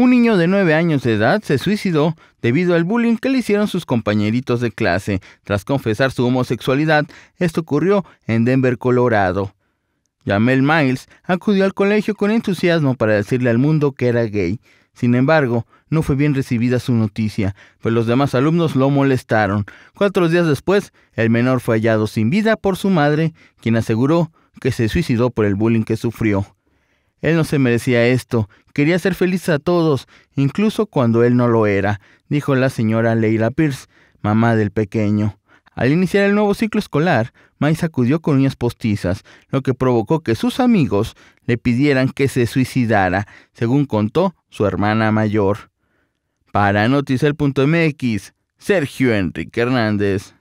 Un niño de 9 años de edad se suicidó debido al bullying que le hicieron sus compañeritos de clase tras confesar su homosexualidad. Esto ocurrió en Denver, Colorado. Jamel Miles acudió al colegio con entusiasmo para decirle al mundo que era gay. Sin embargo, no fue bien recibida su noticia, pues los demás alumnos lo molestaron. Cuatro días después, el menor fue hallado sin vida por su madre, quien aseguró que se suicidó por el bullying que sufrió. Él no se merecía esto, quería ser feliz a todos, incluso cuando él no lo era, dijo la señora Leila Pierce, mamá del pequeño. Al iniciar el nuevo ciclo escolar, Mike acudió con uñas postizas, lo que provocó que sus amigos le pidieran que se suicidara, según contó su hermana mayor. Para Noticiel.mx, Sergio Enrique Hernández.